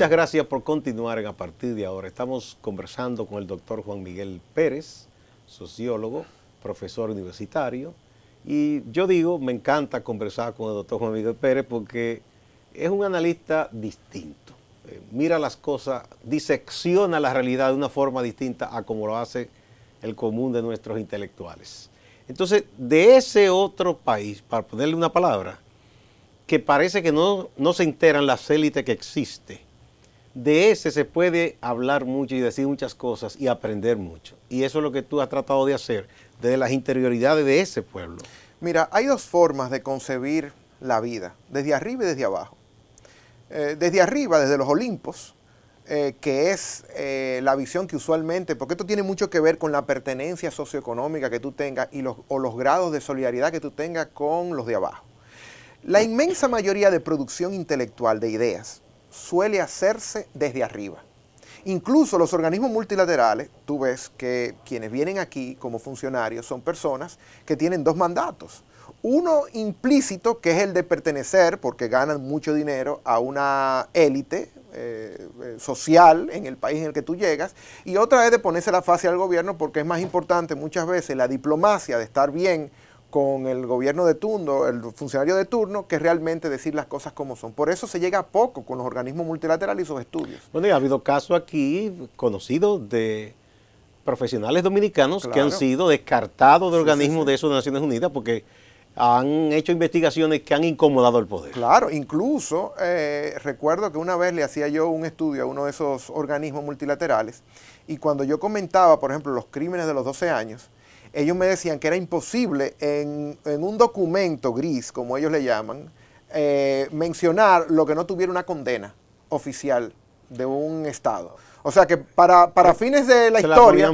Muchas gracias por continuar a partir de ahora. Estamos conversando con el doctor Juan Miguel Pérez, sociólogo, profesor universitario. Y yo digo, me encanta conversar con el doctor Juan Miguel Pérez porque es un analista distinto. Eh, mira las cosas, disecciona la realidad de una forma distinta a como lo hace el común de nuestros intelectuales. Entonces, de ese otro país, para ponerle una palabra, que parece que no, se enteran las élites que existe de ese se puede hablar mucho y decir muchas cosas y aprender mucho. Y eso es lo que tú has tratado de hacer desde las interioridades de ese pueblo. Mira, hay dos formas de concebir la vida, desde arriba y desde abajo. Eh, desde arriba, desde los Olimpos, eh, que es eh, la visión que usualmente, porque esto tiene mucho que ver con la pertenencia socioeconómica que tú tengas y o los grados de solidaridad que tú tengas con los de abajo. La inmensa mayoría de producción intelectual de ideas suele hacerse desde arriba. Incluso los organismos multilaterales, tú ves que quienes vienen aquí como funcionarios son personas que tienen dos mandatos. Uno implícito, que es el de pertenecer, porque ganan mucho dinero, a una élite eh, eh, social en el país en el que tú llegas, y otra es de ponerse la fase al gobierno, porque es más importante muchas veces la diplomacia de estar bien con el gobierno de turno, el funcionario de turno, que realmente decir las cosas como son. Por eso se llega a poco con los organismos multilaterales y sus estudios. Bueno, y ha habido casos aquí conocidos de profesionales dominicanos que han sido descartados de organismos de Naciones Unidas porque han hecho investigaciones que han incomodado al poder. Claro, incluso eh, recuerdo que una vez le hacía yo un estudio a uno de esos organismos multilaterales y cuando yo comentaba, por ejemplo, los crímenes de los 12 años, ellos me decían que era imposible en, un documento gris, como ellos le llaman, eh, mencionar lo que no tuviera una condena oficial de un Estado. O sea que para, fines de la historia,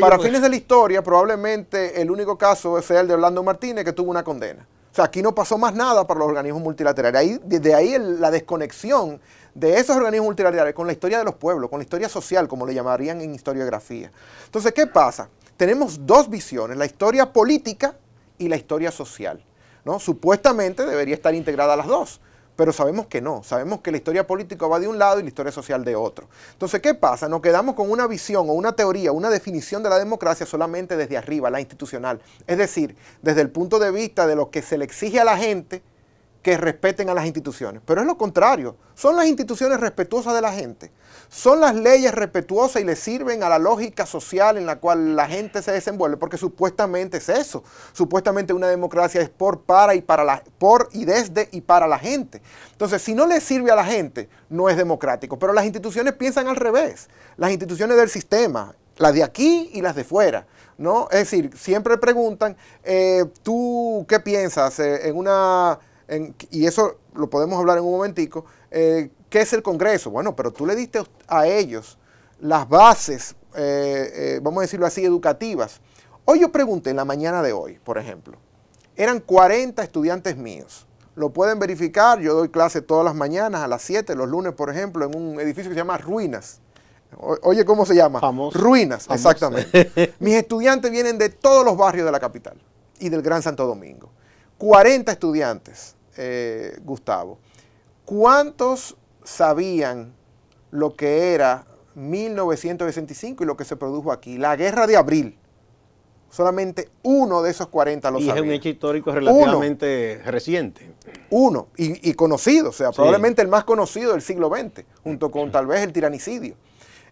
para pues. fines de la historia, probablemente el único caso sea el de Orlando Martínez que tuvo una condena. O sea, aquí no pasó más nada para los organismos multilaterales. De desde ahí la desconexión de esos organismos multilaterales con la historia de los pueblos, con la historia social, como le llamarían en historiografía. Entonces, ¿qué pasa? tenemos dos visiones, la historia política y la historia social. ¿no? Supuestamente debería estar integrada las dos, pero sabemos que no, sabemos que la historia política va de un lado y la historia social de otro. Entonces, ¿qué pasa? Nos quedamos con una visión o una teoría, una definición de la democracia solamente desde arriba, la institucional. Es decir, desde el punto de vista de lo que se le exige a la gente que respeten a las instituciones. Pero es lo contrario, son las instituciones respetuosas de la gente son las leyes respetuosas y le sirven a la lógica social en la cual la gente se desenvuelve, porque supuestamente es eso. Supuestamente una democracia es por, para y para la, por y desde y para la gente. Entonces, si no le sirve a la gente, no es democrático. Pero las instituciones piensan al revés. Las instituciones del sistema, las de aquí y las de fuera. ¿no? Es decir, siempre preguntan, eh, ¿tú qué piensas eh, en una... y eso lo podemos hablar en un momentico, eh, ¿Qué es el Congreso? Bueno, pero tú le diste a ellos las bases, eh, eh, vamos a decirlo así, educativas. Hoy yo pregunté en la mañana de hoy, por ejemplo, eran 40 estudiantes míos. Lo pueden verificar, yo doy clase todas las mañanas, a las 7, los lunes, por ejemplo, en un edificio que se llama Ruinas. oye, ¿cómo se llama? Ruinas, exactamente. Mis estudiantes vienen de todos los barrios de la capital y del Gran Santo Domingo. 40 estudiantes, eh, Gustavo. ¿Cuántos sabían lo que era 1965 y lo que se produjo aquí, la guerra de abril. Solamente uno de esos 40 lo y Y es un hecho histórico relativamente reciente. Uno, y, conocido, o sea, probablemente el más conocido del siglo XX, junto con tal vez el tiranicidio.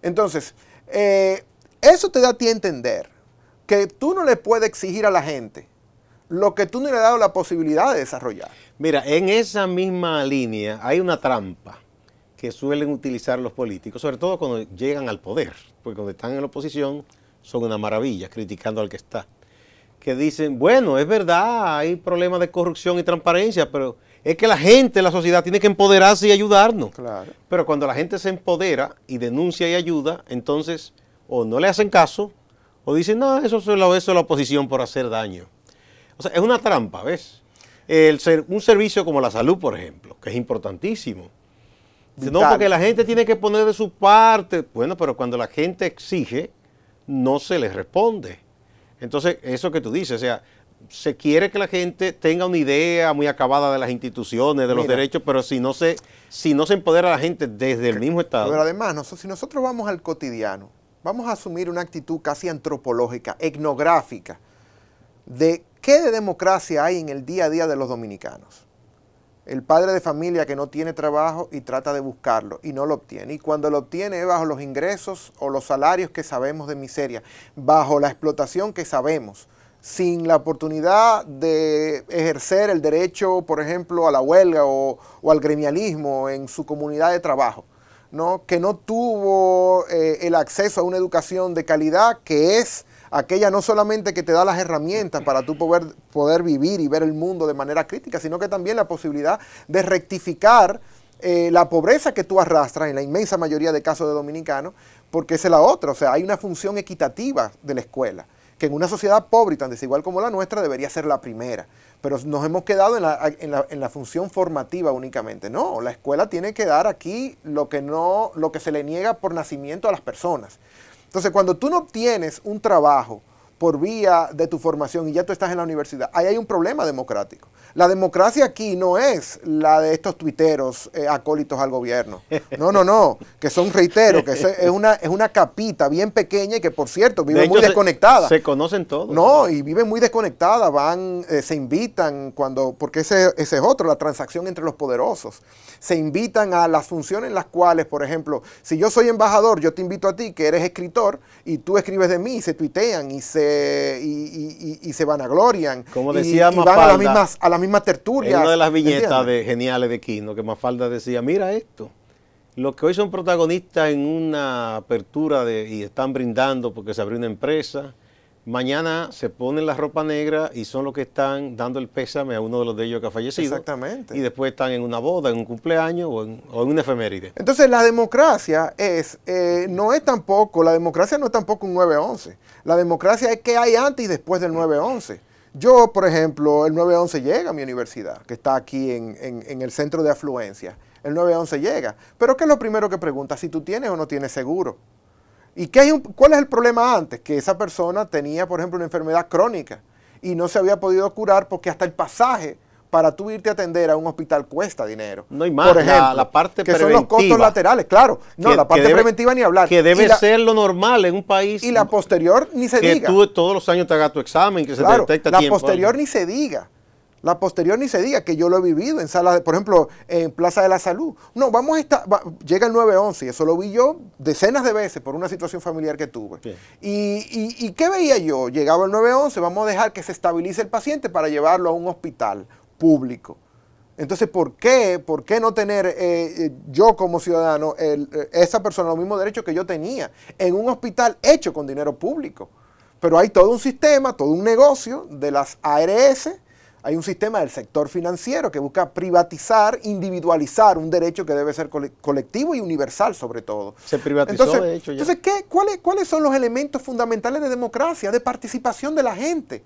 Entonces, eh, eso te da a ti a entender que tú no le puedes exigir a la gente lo que tú no le has dado la posibilidad de desarrollar. Mira, en esa misma línea hay una trampa que suelen utilizar los políticos, sobre todo cuando llegan al poder, porque cuando están en la oposición son una maravilla, criticando al que está, que dicen, bueno, es verdad, hay problemas de corrupción y transparencia, pero es que la gente, la sociedad tiene que empoderarse y ayudarnos. Pero cuando la gente se empodera y denuncia y ayuda, entonces o no le hacen caso o dicen, no, eso es la, la oposición por hacer daño. O sea, es una trampa, ¿ves? El un servicio como la salud, por ejemplo, que es importantísimo, no, porque la gente tiene que poner de su parte. Bueno, pero cuando la gente exige, no se les responde. Entonces, eso que tú dices, o sea, se quiere que la gente tenga una idea muy acabada de las instituciones, de los derechos, pero si no se, si no empodera la gente desde el mismo Estado. Pero además, si nosotros vamos al cotidiano, vamos a asumir una actitud casi antropológica, etnográfica, de qué de democracia hay en el día a día de los dominicanos. El padre de familia que no tiene trabajo y trata de buscarlo y no lo obtiene. Y cuando lo obtiene es bajo los ingresos o los salarios que sabemos de miseria, bajo la explotación que sabemos, sin la oportunidad de ejercer el derecho, por ejemplo, a la huelga o, al gremialismo en su comunidad de trabajo. ¿no? que no tuvo eh, el acceso a una educación de calidad que es aquella no solamente que te da las herramientas para tú poder, poder vivir y ver el mundo de manera crítica, sino que también la posibilidad de rectificar eh, la pobreza que tú arrastras en la inmensa mayoría de casos de dominicanos, porque es la otra, o sea, hay una función equitativa de la escuela que en una sociedad pobre y tan desigual como la nuestra debería ser la primera. Pero nos hemos quedado en la, función formativa únicamente. No, la escuela tiene que dar aquí lo que, no, lo que se le niega por nacimiento a las personas. Entonces, cuando tú no obtienes un trabajo por vía de tu formación y ya tú estás en la universidad, ahí hay un problema democrático. La democracia aquí no es la de estos tuiteros eh, acólitos al gobierno. No, no, no, que son, reitero, que es una, es una capita bien pequeña y que, por cierto, vive muy desconectada. Se, conocen todos. No, y vive muy desconectada, van, eh, se invitan cuando, porque ese, ese es otro, la transacción entre los poderosos. Se invitan a las funciones en las cuales, por ejemplo, si yo soy embajador, yo te invito a ti, que eres escritor, y tú escribes de mí, y se tuitean, y se, y, y, y, se vanaglorian. Como decíamos, y, van a las mismas, misma tertulia. una de las viñetas de, geniales de Quino, que Mafalda decía, mira esto, los que hoy son protagonistas en una apertura de, y están brindando porque se abrió una empresa, mañana se ponen la ropa negra y son los que están dando el pésame a uno de los de ellos que ha fallecido. Exactamente. Y después están en una boda, en un cumpleaños o en, una efeméride. Entonces la democracia es, eh, no es tampoco, la democracia no es tampoco un 9-11. La democracia es que hay antes y después del 9-11. Yo, por ejemplo, el 911 llega a mi universidad, que está aquí en, el centro de afluencia. El 911 llega. Pero ¿qué es lo primero que pregunta? Si tú tienes o no tienes seguro. ¿Y qué hay un, cuál es el problema antes? Que esa persona tenía, por ejemplo, una enfermedad crónica y no se había podido curar porque hasta el pasaje para tú irte a atender a un hospital cuesta dinero. No hay más. Por ejemplo, la, parte parte que son los costos laterales, claro. No, la parte preventiva ni hablar. Que debe ser lo normal en un país. Y la posterior ni se diga. Que tú todos los años te hagas tu examen, que se detecta la posterior ni se diga. La posterior ni se diga que yo lo he vivido en salas, por ejemplo, en Plaza de la Salud. No, vamos a estar, llega el 911 y eso lo vi yo decenas de veces por una situación familiar que tuve. Y, y, qué veía yo? Llegaba el 911, vamos a dejar que se estabilice el paciente para llevarlo a un hospital público. Entonces, ¿por qué, por qué no tener eh, eh, yo como ciudadano, eh, esa persona, los mismos derechos que yo tenía en un hospital hecho con dinero público? Pero hay todo un sistema, todo un negocio de las ARS, hay un sistema del sector financiero que busca privatizar, individualizar un derecho que debe ser colectivo y universal sobre todo. Se privatizó, entonces, de Entonces, cuáles, ¿cuáles son los elementos fundamentales de democracia, de participación de la gente?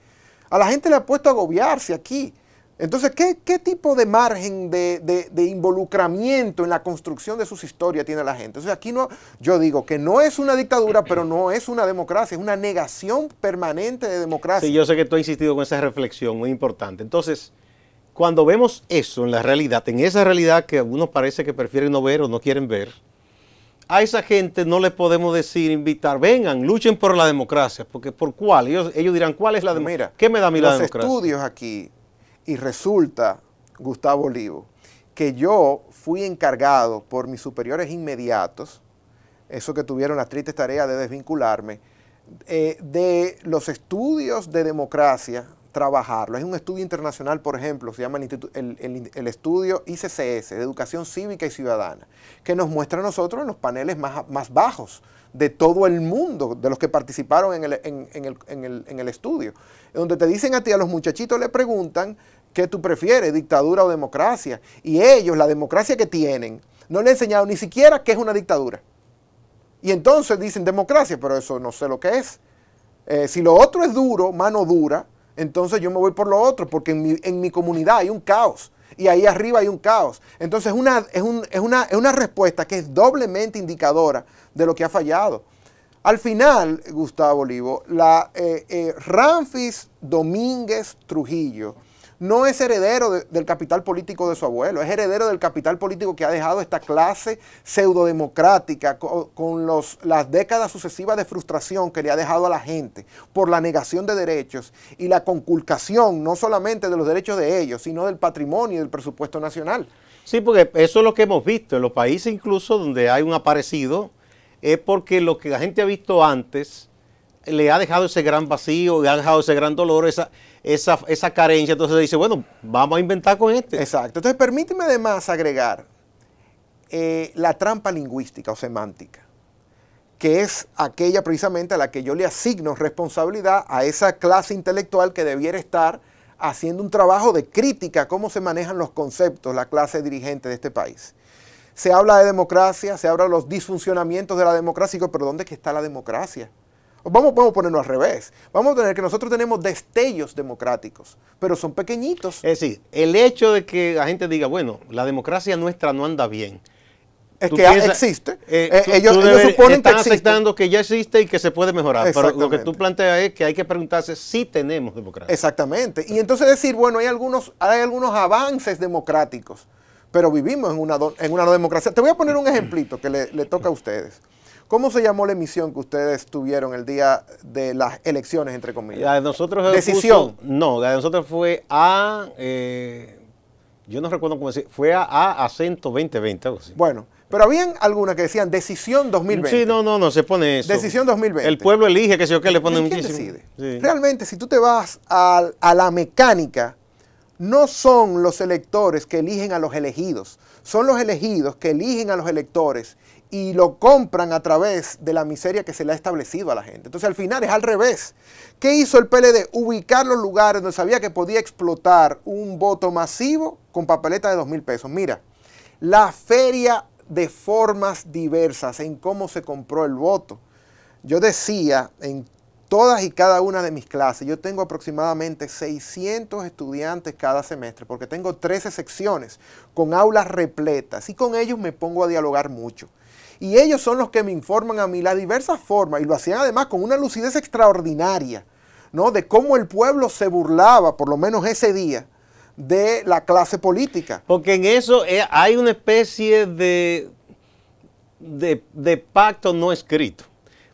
A la gente le ha puesto a agobiarse aquí. Entonces, ¿qué, tipo de margen de, involucramiento en la construcción de sus historias tiene la gente? sea, aquí no, yo digo que no es una dictadura, pero no es una democracia, es una negación permanente de democracia. Sí, yo sé que tú has insistido con esa reflexión muy importante. Entonces, cuando vemos eso en la realidad, en esa realidad que algunos parece que prefieren no ver o no quieren ver, a esa gente no le podemos decir, invitar, vengan, luchen por la democracia, porque por cuál, ellos, dirán, ¿cuál es la democracia? ¿Qué me da mi democracia? Los estudios aquí y resulta, Gustavo Olivo, que yo fui encargado por mis superiores inmediatos, eso que tuvieron la triste tarea de desvincularme, eh, de los estudios de democracia, trabajarlo. Es un estudio internacional, por ejemplo, se llama el, estudio ICCS, de Educación Cívica y Ciudadana, que nos muestra a nosotros en los paneles más, más bajos de todo el mundo, de los que participaron en el, en, en estudio, donde te dicen a ti, a los muchachitos le preguntan ¿Qué tú prefieres, dictadura o democracia? Y ellos, la democracia que tienen, no le han enseñado ni siquiera qué es una dictadura. Y entonces dicen democracia, pero eso no sé lo que es. Eh, si lo otro es duro, mano dura, entonces yo me voy por lo otro, porque en mi, comunidad hay un caos y ahí arriba hay un caos. Entonces una, es, una, respuesta que es doblemente indicadora de lo que ha fallado. Al final, Gustavo Olivo, la eh, eh, Ramfis Domínguez Trujillo no es heredero del capital político de su abuelo, es heredero del capital político que ha dejado esta clase pseudodemocrática con, con las décadas sucesivas de frustración que le ha dejado a la gente por la negación de derechos y la conculcación no solamente de los derechos de ellos, sino del patrimonio y del presupuesto nacional. Sí, porque eso es lo que hemos visto en los países incluso donde hay un aparecido, es porque lo que la gente ha visto antes le ha dejado ese gran vacío, le ha dejado ese gran dolor, esa, esa, carencia, entonces dice, bueno, vamos a inventar con este. Exacto. Entonces permíteme además agregar eh, la trampa lingüística o semántica, que es aquella precisamente a la que yo le asigno responsabilidad a esa clase intelectual que debiera estar haciendo un trabajo de crítica a cómo se manejan los conceptos, la clase dirigente de este país. Se habla de democracia, se habla de los disfuncionamientos de la democracia, pero ¿dónde es que está la democracia? Vamos, a ponernos al revés. Vamos a tener que nosotros tenemos destellos democráticos, pero son pequeñitos. Es decir, el hecho de que la gente diga, bueno, la democracia nuestra no anda bien. Es que existe. Eh, eh, ellos, suponen que aceptando que ya existe y que se puede mejorar. Pero lo que tú planteas es que hay que preguntarse si tenemos democracia. Exactamente. Y entonces decir, bueno, hay algunos, hay algunos avances democráticos, pero vivimos en una, en una democracia. Te voy a poner un ejemplito que le toca a ustedes. ¿Cómo se llamó la emisión que ustedes tuvieron el día de las elecciones, entre comillas? La de nosotros. Decisión. no, la de nosotros fue a. Eh, yo no recuerdo cómo decir. Fue a, a acento 2020, algo así. Bueno. Pero habían algunas que decían decisión 2020. Sí, no, no, no, se pone eso. Decisión 2020. El pueblo elige, que sé yo qué, le ponen un decide? Realmente, si tú te vas a, a, la mecánica, no son los electores que eligen a los elegidos, son los elegidos que eligen a los electores y lo compran a través de la miseria que se le ha establecido a la gente. Entonces al final es al revés. ¿Qué hizo el PLD? Ubicar los lugares donde sabía que podía explotar un voto masivo con papeleta de dos mil pesos. Mira, la feria de formas diversas en cómo se compró el voto. Yo decía en todas y cada una de mis clases, yo tengo aproximadamente 600 estudiantes cada semestre, porque tengo 13 secciones con aulas repletas y con ellos me pongo a dialogar mucho. Y ellos son los que me informan a mí las diversas formas, y lo hacían además con una lucidez extraordinaria, ¿no? De cómo el pueblo se burlaba, por lo menos ese día, de la clase política. Porque en eso eh, hay una especie de, de, pacto no escrito.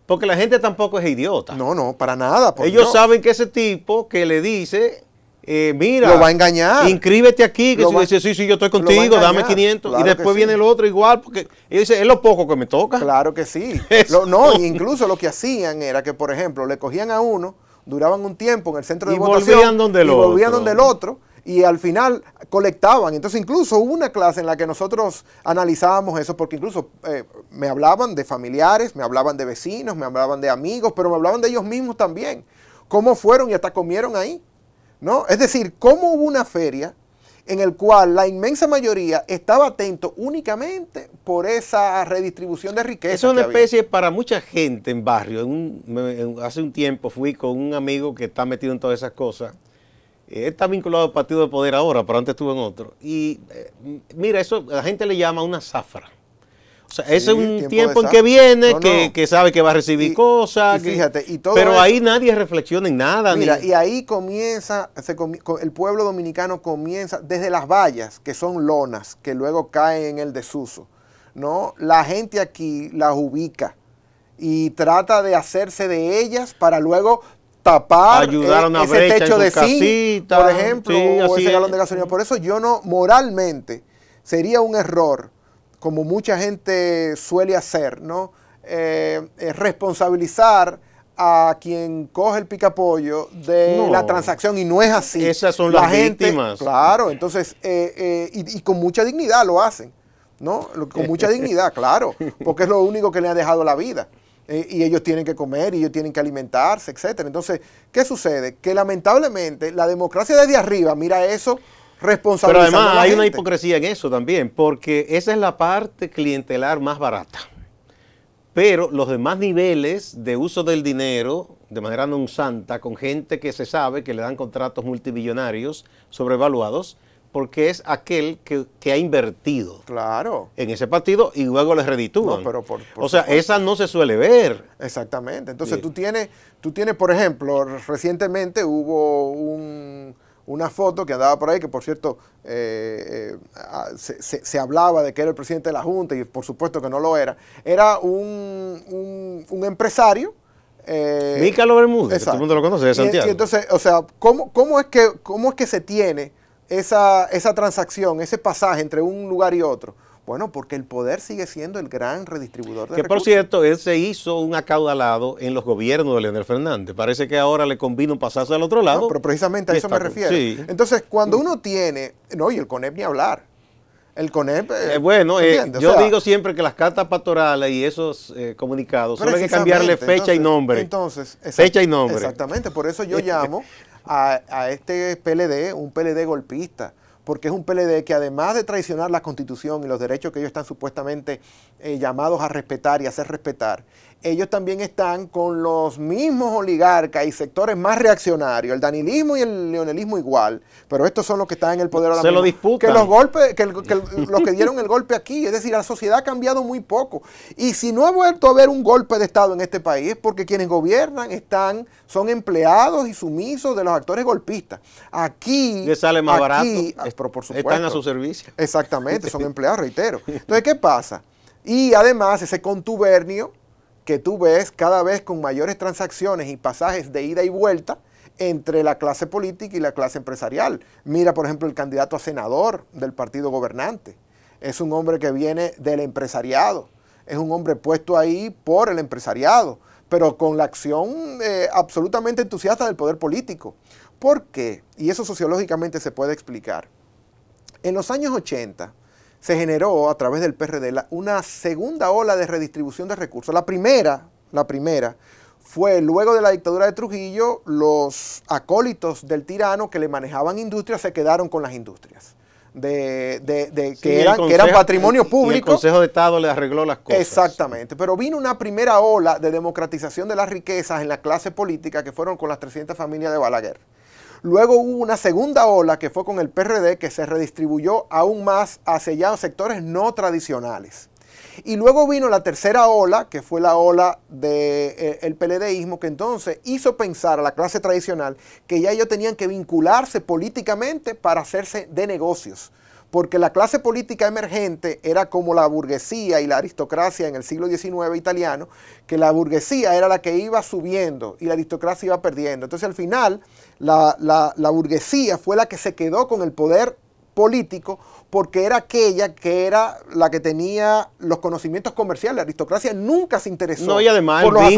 Porque la gente tampoco es idiota. No, no, para nada. Ellos saben que ese tipo que le dice eh, mira, lo va a engañar. Inscríbete aquí, que si dice, sí, sí, yo estoy contigo, dame 500. y después viene el otro igual, porque él dice, es lo poco que me toca. Claro que sí. no, incluso lo que hacían era que, por ejemplo, le cogían a uno, duraban un tiempo en el centro de y votación. donde el y volvían donde el otro. Y al final colectaban. Entonces, incluso hubo una clase en la que nosotros analizábamos eso, porque incluso eh, me hablaban de familiares, me hablaban de vecinos, me hablaban de amigos, pero me hablaban de ellos mismos también. Cómo fueron y hasta comieron ahí ¿no? Es decir, cómo hubo una feria en la cual la inmensa mayoría estaba atento únicamente por esa redistribución de riqueza. Es una especie para mucha gente en barrio. hace un tiempo fui con un amigo que está metido en todas esas cosas. Eh, está vinculado al partido de poder ahora, pero antes estuvo en otro. Y eh, mira, eso la gente le llama una zafra ese es un tiempo, en que viene, que, sabe que va a recibir cosas. pero ahí nadie reflexiona en nada. Mira, y ahí comienza, el pueblo dominicano comienza desde las vallas, que son lonas, que luego caen en el desuso. ¿no? La gente aquí las ubica y trata de hacerse de ellas para luego tapar e-, ese techo de zinc, por ejemplo, o ese galón de gasolina. Por eso yo no, moralmente, sería un error como mucha gente suele hacer, ¿no? Eh, es responsabilizar a quien coge el picapollo de la transacción y no es así. Esas son las gente, víctimas. Claro, entonces, eh, eh, y, con mucha dignidad lo hacen, ¿no? Con mucha dignidad, claro, porque es lo único que le ha dejado la vida. y ellos tienen que comer, y ellos tienen que alimentarse, etcétera. Entonces, ¿qué sucede? Que lamentablemente la democracia desde arriba mira eso pero además hay una hipocresía en eso también, porque esa es la parte clientelar más barata. Pero los demás niveles de uso del dinero de manera non santa con gente que se sabe que le dan contratos multimillonarios sobrevaluados, porque es aquel que, ha invertido claro. en ese partido y luego le reditúan. pero o sea, esa no se suele ver. Exactamente. Entonces tú, tienes, tú tienes, por ejemplo, recientemente hubo un una foto que andaba por ahí, que por cierto eh, eh, ah, se, se, hablaba de que era el presidente de la Junta y por supuesto que no lo era, era un, un, empresario. Eh, Bermúdez, todo el mundo lo conoce, de Santiago. entonces, o sea, ¿cómo, ¿cómo, es que, ¿cómo es que se tiene esa, esa transacción, ese pasaje entre un lugar y otro? Bueno, porque el poder sigue siendo el gran redistribuidor de que, Que por cierto, él se hizo un acaudalado en los gobiernos de Leonel Fernández. Parece que ahora le convino pasarse al otro lado. pero precisamente a eso me refiero. Entonces, cuando uno tiene, no, y el CONEP ni hablar. El CONEP. Eh, eh, bueno, eh, yo digo siempre que las cartas pastorales y esos comunicados solo hay que cambiarle fecha y nombre. Entonces, fecha y nombre. Exactamente, por eso yo llamo a, a este PLD un PLD golpista porque es un PLD que además de traicionar la constitución y los derechos que ellos están supuestamente eh, llamados a respetar y hacer respetar, ellos también están con los mismos oligarcas y sectores más reaccionarios, el danilismo y el leonelismo igual, pero estos son los que están en el poder ahora Que los golpes, que, que los que dieron el golpe aquí, es decir, la sociedad ha cambiado muy poco. Y si no ha vuelto a haber un golpe de Estado en este país, es porque quienes gobiernan están, son empleados y sumisos de los actores golpistas. Aquí... Les sale más aquí, barato. Ah, están a su servicio. Exactamente, son empleados, reitero. Entonces, ¿qué pasa? Y además ese contubernio que tú ves cada vez con mayores transacciones y pasajes de ida y vuelta entre la clase política y la clase empresarial. Mira, por ejemplo, el candidato a senador del partido gobernante. Es un hombre que viene del empresariado. Es un hombre puesto ahí por el empresariado, pero con la acción eh, absolutamente entusiasta del poder político. ¿Por qué? Y eso sociológicamente se puede explicar. En los años 80, se generó a través del PRD una segunda ola de redistribución de recursos. La primera, la primera fue luego de la dictadura de Trujillo, los acólitos del tirano que le manejaban industrias se quedaron con las industrias. De, que, eran, que eran patrimonio público. el Consejo de Estado le arregló las cosas. Exactamente. Pero vino una primera ola de democratización de las riquezas en la clase política que fueron con las 300 familias de Balaguer. Luego hubo una segunda ola que fue con el PRD que se redistribuyó aún más hacia ya sectores no tradicionales. Y luego vino la tercera ola, que fue la ola del de, peledeísmo, eh, que entonces hizo pensar a la clase tradicional que ya ellos tenían que vincularse políticamente para hacerse de negocios. Porque la clase política emergente era como la burguesía y la aristocracia en el siglo XIX italiano, que la burguesía era la que iba subiendo y la aristocracia iba perdiendo. Entonces al final la, burguesía fue la que se quedó con el poder político porque era aquella que era la que tenía los conocimientos comerciales. La aristocracia nunca se interesó. y además por el,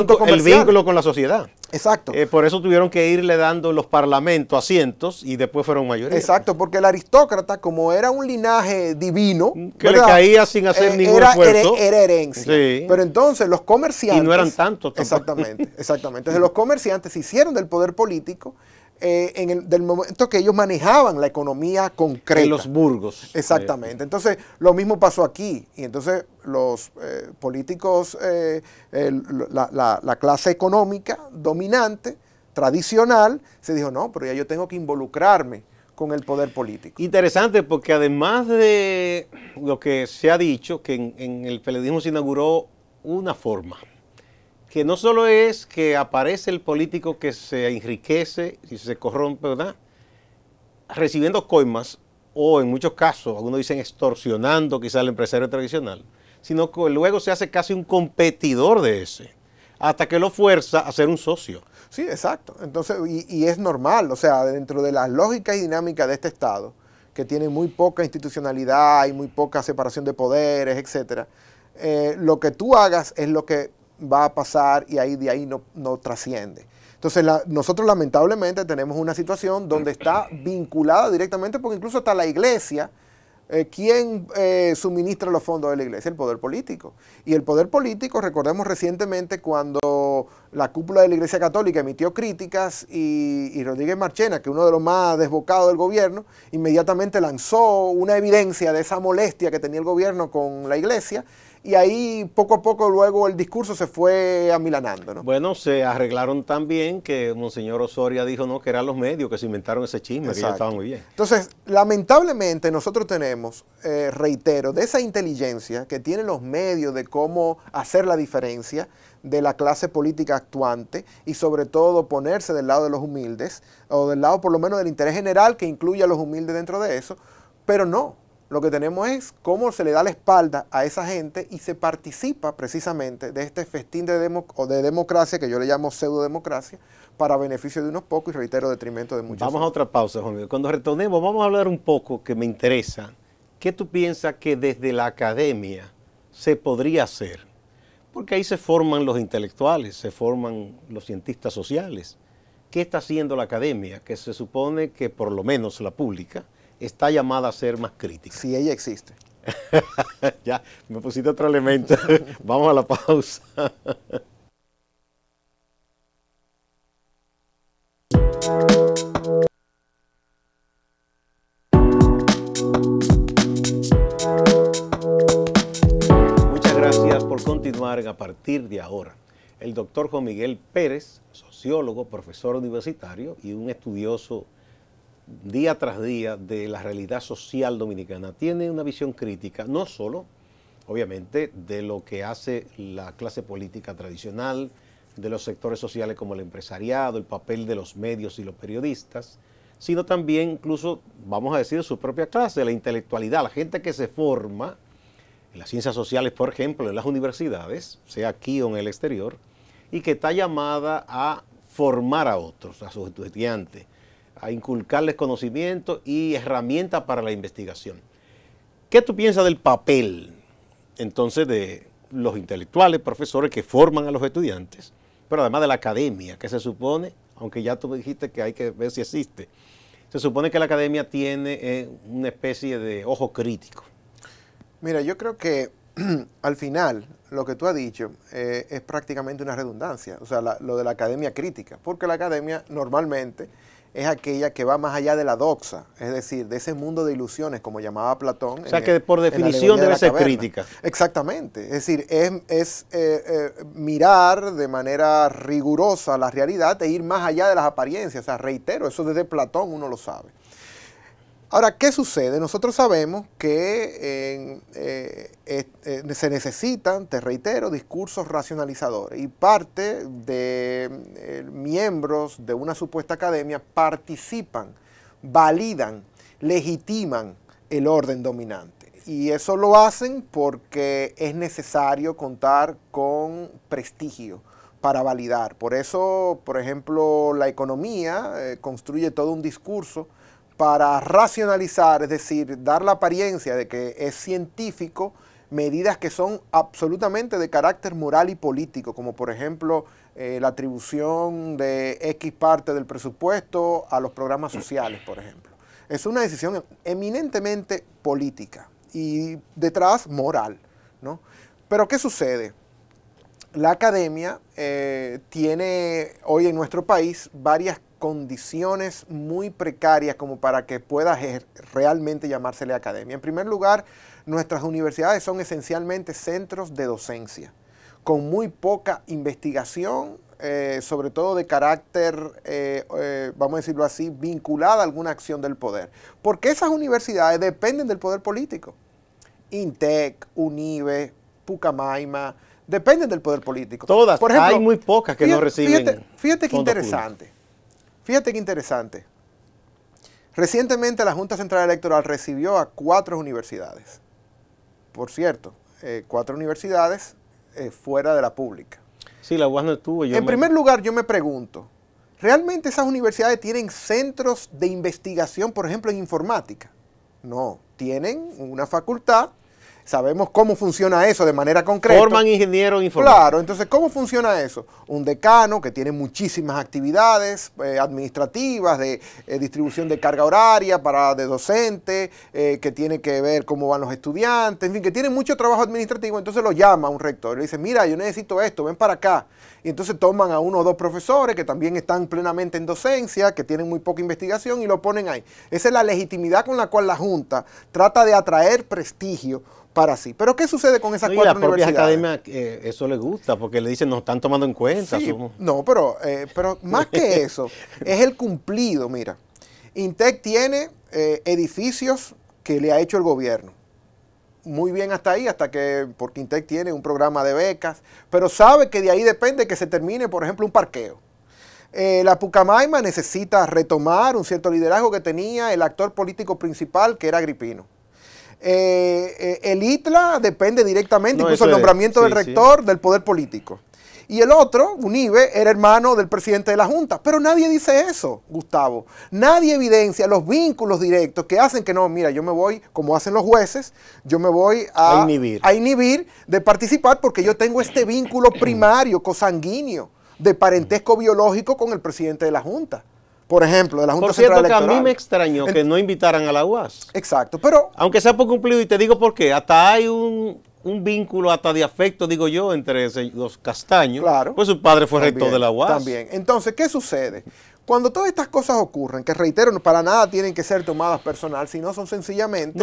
vínculo, el, con la sociedad. Exacto. Eh, por eso tuvieron que irle dando los parlamentos asientos y después fueron mayores. Exacto, porque el aristócrata, como era un linaje divino, que le caía sin hacer eh, ningún era, esfuerzo. Era, herencia. Pero entonces los comerciantes. Y no eran tantos Exactamente, exactamente. Entonces los comerciantes se hicieron del poder político eh, en el, del momento que ellos manejaban la economía concreta. En los burgos. Exactamente. Entonces, lo mismo pasó aquí. Y entonces los eh, políticos, eh, la, la, clase económica dominante, tradicional, se dijo, no, pero ya yo tengo que involucrarme con el poder político. Interesante porque además de lo que se ha dicho, que en, el periodismo se inauguró una forma, que no solo es que aparece el político que se enriquece y se corrompe, ¿verdad? Recibiendo coimas o en muchos casos, algunos dicen extorsionando quizá al empresario tradicional, sino que luego se hace casi un competidor de ese, hasta que lo fuerza a ser un socio. Sí, exacto. Entonces, y, es normal, o sea, dentro de las lógicas y dinámicas de este Estado, que tiene muy poca institucionalidad y muy poca separación de poderes, etcétera, eh, lo que tú hagas es lo que va a pasar y ahí de ahí no, trasciende. Entonces, nosotros lamentablemente tenemos una situación donde está vinculada directamente, porque incluso está la iglesia, quien eh, ¿quién eh, suministra los fondos de la iglesia? El poder político. Y el poder político, recordemos recientemente cuando la cúpula de la iglesia católica emitió críticas y, y Rodríguez Marchena, que es uno de los más desbocados del gobierno, inmediatamente lanzó una evidencia de esa molestia que tenía el gobierno con la iglesia y ahí poco a poco luego el discurso se fue amilanando. ¿no? Bueno, se arreglaron también que Monseñor Osoria dijo no que eran los medios que se inventaron ese chisme, muy bien. Entonces, lamentablemente nosotros tenemos, eh, reitero, de esa inteligencia que tienen los medios de cómo hacer la diferencia, de la clase política actuante y sobre todo ponerse del lado de los humildes o del lado por lo menos del interés general que incluye a los humildes dentro de eso, pero no, lo que tenemos es cómo se le da la espalda a esa gente y se participa precisamente de este festín de, democracia, que yo le llamo pseudo-democracia para beneficio de unos pocos y reitero, detrimento de muchos. Vamos a otra pausa, Juan Cuando retornemos, vamos a hablar un poco que me interesa. ¿Qué tú piensas que desde la academia se podría hacer? Porque ahí se forman los intelectuales, se forman los cientistas sociales. ¿Qué está haciendo la academia? Que se supone que por lo menos la pública está llamada a ser más crítica. Si ella existe. ya, me pusiste otro elemento. Vamos a la pausa. Muchas gracias por continuar a partir de ahora. El doctor Juan Miguel Pérez, sociólogo, profesor universitario y un estudioso día tras día de la realidad social dominicana, tiene una visión crítica, no solo, obviamente, de lo que hace la clase política tradicional, de los sectores sociales como el empresariado, el papel de los medios y los periodistas, sino también incluso, vamos a decir, su propia clase, la intelectualidad, la gente que se forma en las ciencias sociales, por ejemplo, en las universidades, sea aquí o en el exterior, y que está llamada a formar a otros, a sus estudiantes, a inculcarles conocimiento y herramientas para la investigación. ¿Qué tú piensas del papel entonces de los intelectuales, profesores que forman a los estudiantes, pero además de la academia, que se supone, aunque ya tú dijiste que hay que ver si existe, se supone que la academia tiene eh, una especie de ojo crítico. Mira, yo creo que al final lo que tú has dicho eh, es prácticamente una redundancia, o sea, lo de la academia crítica, porque la academia normalmente es aquella que va más allá de la doxa, es decir, de ese mundo de ilusiones, como llamaba Platón. O sea, eh, que por definición debe ser crítica. Exactamente, es decir, es, es eh, eh, mirar de manera rigurosa la realidad e ir más allá de las apariencias. O sea, reitero, eso desde Platón uno lo sabe. Ahora, ¿qué sucede? Nosotros sabemos que eh, eh, se necesitan, te reitero, discursos racionalizadores y parte de eh, miembros de una supuesta academia participan, validan, legitiman el orden dominante. Y eso lo hacen porque es necesario contar con prestigio para validar. Por eso, por ejemplo, la economía construye todo un discurso para racionalizar, es decir, dar la apariencia de que es científico, medidas que son absolutamente de carácter moral y político, como por ejemplo eh, la atribución de X parte del presupuesto a los programas sociales, por ejemplo. Es una decisión eminentemente política y detrás moral. Pero ¿qué sucede? La academia eh, tiene hoy en nuestro país varias condiciones muy precarias como para que pueda realmente llamársele academia. En primer lugar, nuestras universidades son esencialmente centros de docencia, con muy poca investigación, eh, sobre todo de carácter, eh, eh, vamos a decirlo así, vinculada a alguna acción del poder. Porque esas universidades dependen del poder político. Intec, unibe Pucamaima, dependen del poder político. Todas, Por ejemplo, hay muy pocas que no reciben. Fíjate, fíjate qué interesante. Fíjate qué interesante. Recientemente la Junta Central Electoral recibió a cuatro universidades. Por cierto, eh, cuatro universidades eh, fuera de la pública. Sí, la UAS no estuvo. Yo en primer lugar, yo me pregunto, ¿realmente esas universidades tienen centros de investigación, por ejemplo, en informática? No, tienen una facultad sabemos cómo funciona eso de manera concreta. Forman ingenieros informáticos. Claro, entonces, ¿cómo funciona eso? Un decano que tiene muchísimas actividades eh, administrativas, de eh, distribución de carga horaria para de docente, eh, que tiene que ver cómo van los estudiantes, en fin, que tiene mucho trabajo administrativo, entonces lo llama un rector, le dice, mira, yo necesito esto, ven para acá. Y entonces toman a uno o dos profesores que también están plenamente en docencia, que tienen muy poca investigación y lo ponen ahí. Esa es la legitimidad con la cual la Junta trata de atraer prestigio para sí. Pero ¿qué sucede con esas no, cuatro la Academia, eh, eso le gusta porque le dicen nos están tomando en cuenta. Sí, No, pero, eh, pero más que eso, es el cumplido, mira. Intec tiene eh, edificios que le ha hecho el gobierno. Muy bien hasta ahí, hasta que, porque Intec tiene un programa de becas, pero sabe que de ahí depende que se termine, por ejemplo, un parqueo. la Pucamaima necesita retomar un cierto liderazgo que tenía el actor político principal, que era Agripino. Eh, el ITLA depende directamente, incluso el nombramiento del rector, del poder político. Y el otro, Unive, era hermano del presidente de la Junta. Pero nadie dice eso, Gustavo. Nadie evidencia los vínculos directos que hacen que no, mira, yo me voy, como hacen los jueces, yo me voy a, inhibir. a inhibir de participar porque yo tengo este vínculo primario, cosanguíneo, de parentesco biológico con el presidente de la Junta por ejemplo, de la Junta por cierto, que a mí me extrañó que no invitaran a la UAS. Exacto, pero... Aunque sea por cumplido, y te digo por qué, hasta hay un, vínculo hasta de afecto, digo yo, entre los castaños. Claro. Pues su padre fue rector de la UAS. También. Entonces, ¿qué sucede? Cuando todas estas cosas ocurren, que reitero, para nada tienen que ser tomadas personal, sino son sencillamente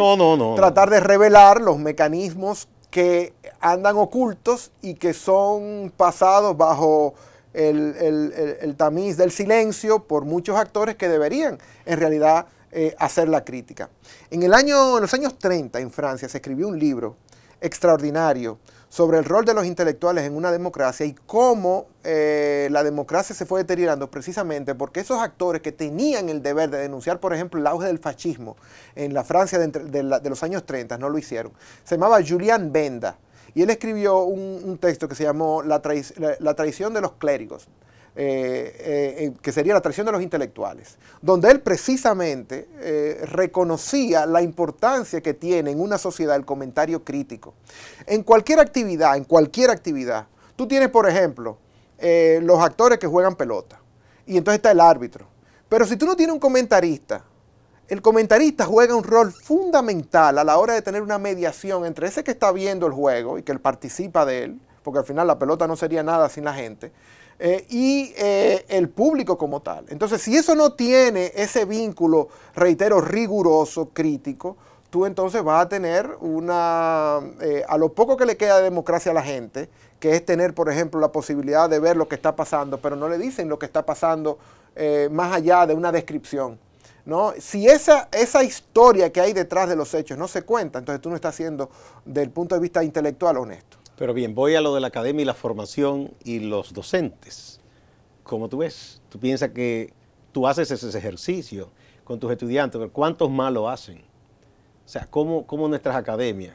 tratar de revelar los mecanismos que andan ocultos y que son pasados bajo el, tamiz del silencio por muchos actores que deberían en realidad eh, hacer la crítica. En, el año, los años 30 en Francia se escribió un libro extraordinario sobre el rol de los intelectuales en una democracia y cómo eh, la democracia se fue deteriorando precisamente porque esos actores que tenían el deber de denunciar, por ejemplo, el auge del fascismo en la Francia de, los años 30, no lo hicieron. Se llamaba Julian Benda. Y él escribió un, texto que se llamó La, traición de los clérigos, eh, eh, que sería la traición de los intelectuales, donde él precisamente eh, reconocía la importancia que tiene en una sociedad el comentario crítico. En cualquier actividad, en cualquier actividad, tú tienes, por ejemplo, los actores que juegan pelota, y entonces está el árbitro. Pero si tú no tienes un comentarista el comentarista juega un rol fundamental a la hora de tener una mediación entre ese que está viendo el juego y que él participa de él, porque al final la pelota no sería nada sin la gente, eh, y eh, el público como tal. Entonces, si eso no tiene ese vínculo, reitero, riguroso, crítico, tú entonces vas a tener una, eh, a lo poco que le queda de democracia a la gente, que es tener, por ejemplo, la posibilidad de ver lo que está pasando, pero no le dicen lo que está pasando más allá de una descripción. ¿no? Si esa, esa historia que hay detrás de los hechos no se cuenta, entonces tú no estás siendo, del punto de vista intelectual, honesto. Pero bien, voy a lo de la academia y la formación y los docentes. Como tú ves, tú piensas que tú haces ese ejercicio con tus estudiantes, pero ¿cuántos más lo hacen? O sea, ¿cómo, nuestras academias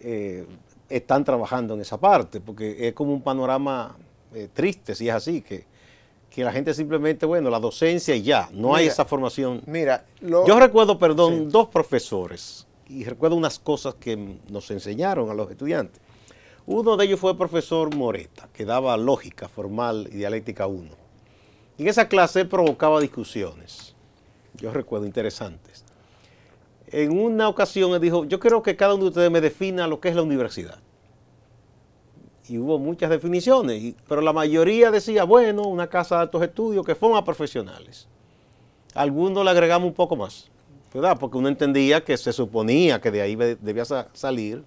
eh, están trabajando en esa parte? Porque es como un panorama eh, triste, si es así, que que la gente simplemente, bueno, la docencia y ya, no hay esa formación. Mira, yo recuerdo, perdón, dos profesores y recuerdo unas cosas que nos enseñaron a los estudiantes. Uno de ellos fue el profesor Moreta, que daba lógica formal y dialéctica 1. Y en esa clase provocaba discusiones, yo recuerdo, interesantes. En una ocasión él dijo, yo creo que cada uno de ustedes me defina lo que es la universidad y hubo muchas definiciones, pero la mayoría decía, bueno, una casa de altos estudios que forma profesionales. Algunos le agregamos un poco más, ¿verdad? Porque uno entendía que se suponía que de ahí debía salir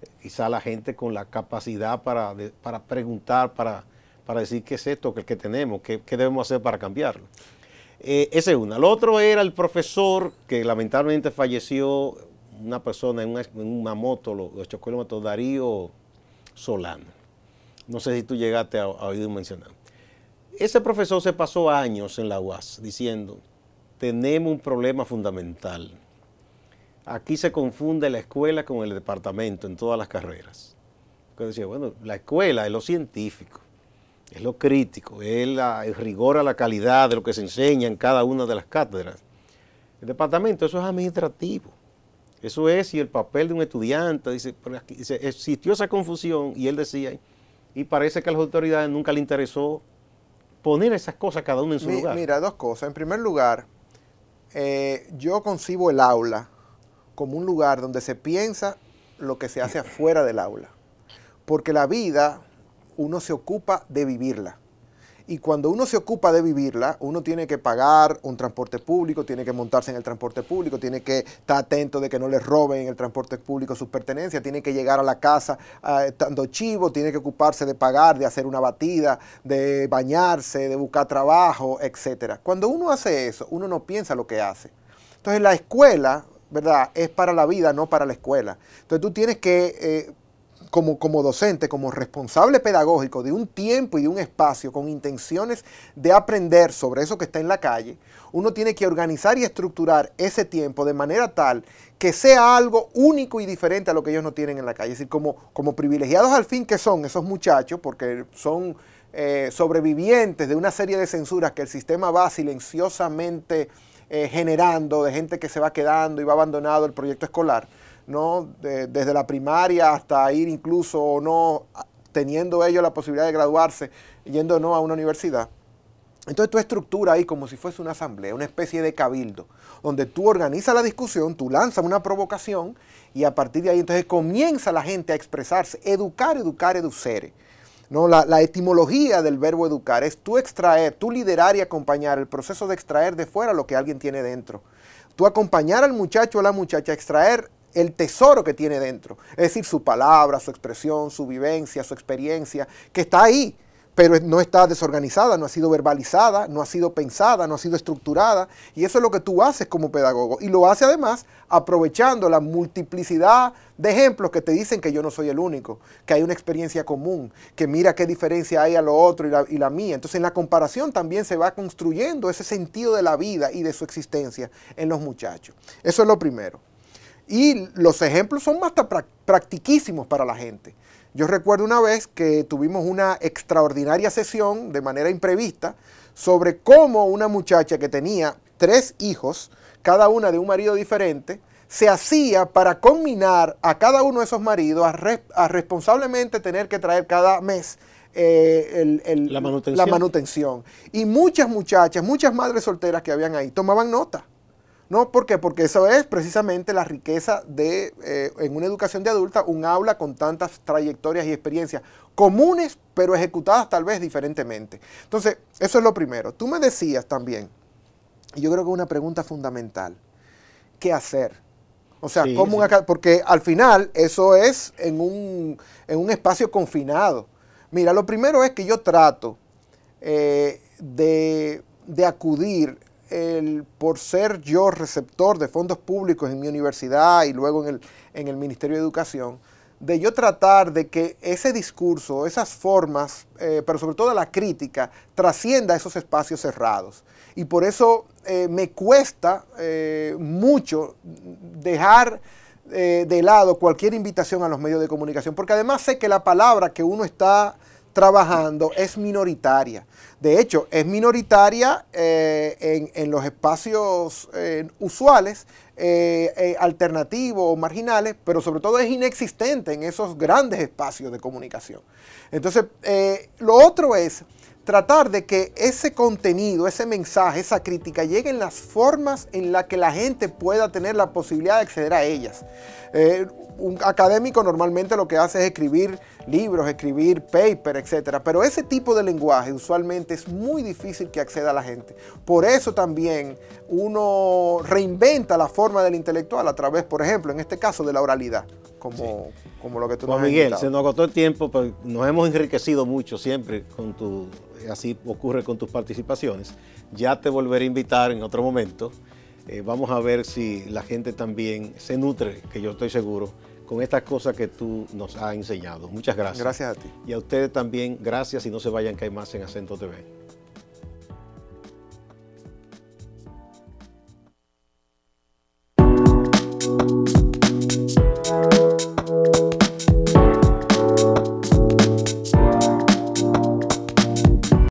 eh, quizá la gente con la capacidad para, para preguntar, para, para, decir qué es esto que, que tenemos, qué, debemos hacer para cambiarlo. Eh, ese es una. El otro era el profesor que lamentablemente falleció una persona en una, mamoto, moto, lo, chocó el Darío Solano. No sé si tú llegaste a, a mencionar. Ese profesor se pasó años en la UAS diciendo, tenemos un problema fundamental. Aquí se confunde la escuela con el departamento en todas las carreras. Porque decía, bueno, la escuela es lo científico, es lo crítico, es la, el rigor a la calidad de lo que se enseña en cada una de las cátedras. El departamento, eso es administrativo. Eso es, y el papel de un estudiante, dice, existió esa confusión y él decía, y parece que a las autoridades nunca le interesó poner esas cosas cada uno en su lugar. Mira, dos cosas. En primer lugar, eh, yo concibo el aula como un lugar donde se piensa lo que se hace afuera del aula, porque la vida uno se ocupa de vivirla. Y cuando uno se ocupa de vivirla, uno tiene que pagar un transporte público, tiene que montarse en el transporte público, tiene que estar atento de que no le roben en el transporte público sus pertenencias, tiene que llegar a la casa dando ah, estando chivo, tiene que ocuparse de pagar, de hacer una batida, de bañarse, de buscar trabajo, etc. Cuando uno hace eso, uno no piensa lo que hace. Entonces la escuela, ¿verdad? Es para la vida, no para la escuela. Entonces tú tienes que eh, como, docente, como responsable pedagógico de un tiempo y de un espacio con intenciones de aprender sobre eso que está en la calle, uno tiene que organizar y estructurar ese tiempo de manera tal que sea algo único y diferente a lo que ellos no tienen en la calle. Es decir, como, privilegiados al fin que son esos muchachos, porque son eh, sobrevivientes de una serie de censuras que el sistema va silenciosamente eh, generando, de gente que se va quedando y va abandonado el proyecto escolar ¿no? desde la primaria hasta ir incluso no teniendo ellos la posibilidad de graduarse, yendo no a una universidad. Entonces tu estructura ahí como si fuese una asamblea, una especie de cabildo, donde tú organizas la discusión, tú lanzas una provocación y a partir de ahí entonces comienza la gente a expresarse, educar, educar, educere. ¿no? La, la, etimología del verbo educar es tú extraer, tú liderar y acompañar, el proceso de extraer de fuera lo que alguien tiene dentro. Tú acompañar al muchacho o a la muchacha a extraer el tesoro que tiene dentro, es decir, su palabra, su expresión, su vivencia, su experiencia, que está ahí, pero no está desorganizada, no ha sido verbalizada, no ha sido pensada, no ha sido estructurada, y eso es lo que tú haces como pedagogo, y lo hace además aprovechando la multiplicidad de ejemplos que te dicen que yo no soy el único, que hay una experiencia común, que mira qué diferencia hay a lo otro y la, mía. Entonces en la comparación también se va construyendo ese sentido de la vida y de su existencia en los muchachos. Eso es lo primero. Y los ejemplos son hasta practiquísimos para la gente. Yo recuerdo una vez que tuvimos una extraordinaria sesión de manera imprevista sobre cómo una muchacha que tenía tres hijos, cada una de un marido diferente, se hacía para combinar a cada uno de esos maridos a, responsablemente tener que traer cada mes eh, la manutención. Y muchas muchachas, muchas madres solteras que habían ahí tomaban nota. No, ¿por qué? Porque eso es precisamente la riqueza de, eh, en una educación de adulta, un aula con tantas trayectorias y experiencias comunes, pero ejecutadas tal vez diferentemente. Entonces, eso es lo primero. Tú me decías también, y yo creo que es una pregunta fundamental, ¿qué hacer? O sea, ¿cómo porque al final eso es en un, espacio confinado. Mira, lo primero es que yo trato eh, de, de acudir el, por ser yo receptor de fondos públicos en mi universidad y luego en el, Ministerio de Educación, de yo tratar de que ese discurso, esas formas, eh, pero sobre todo la crítica, trascienda esos espacios cerrados. Y por eso eh, me cuesta eh, mucho dejar de lado cualquier invitación a los medios de comunicación, porque además sé que la palabra que uno está trabajando es minoritaria. De hecho, es minoritaria eh, en, los espacios eh, usuales, eh, alternativos o marginales, pero sobre todo es inexistente en esos grandes espacios de comunicación. Entonces, lo otro es tratar de que ese contenido, ese mensaje, esa crítica llegue en las formas en las que la gente pueda tener la posibilidad de acceder a ellas. Eh, un académico normalmente lo que hace es escribir libros, escribir paper, etc. Pero ese tipo de lenguaje usualmente es muy difícil que acceda a la gente. Por eso también uno reinventa la forma del intelectual a través, por ejemplo, en este caso de la oralidad, como, como lo que tú Miguel, se nos agotó el tiempo, pero nos hemos enriquecido mucho siempre con tu así ocurre con tus participaciones. Ya te volveré a invitar en otro momento. Eh, vamos a ver si la gente también se nutre, que yo estoy seguro, con estas cosas que tú nos has enseñado. Muchas gracias. Gracias a ti. Y a ustedes también, gracias y no se vayan que hay más en Acento TV.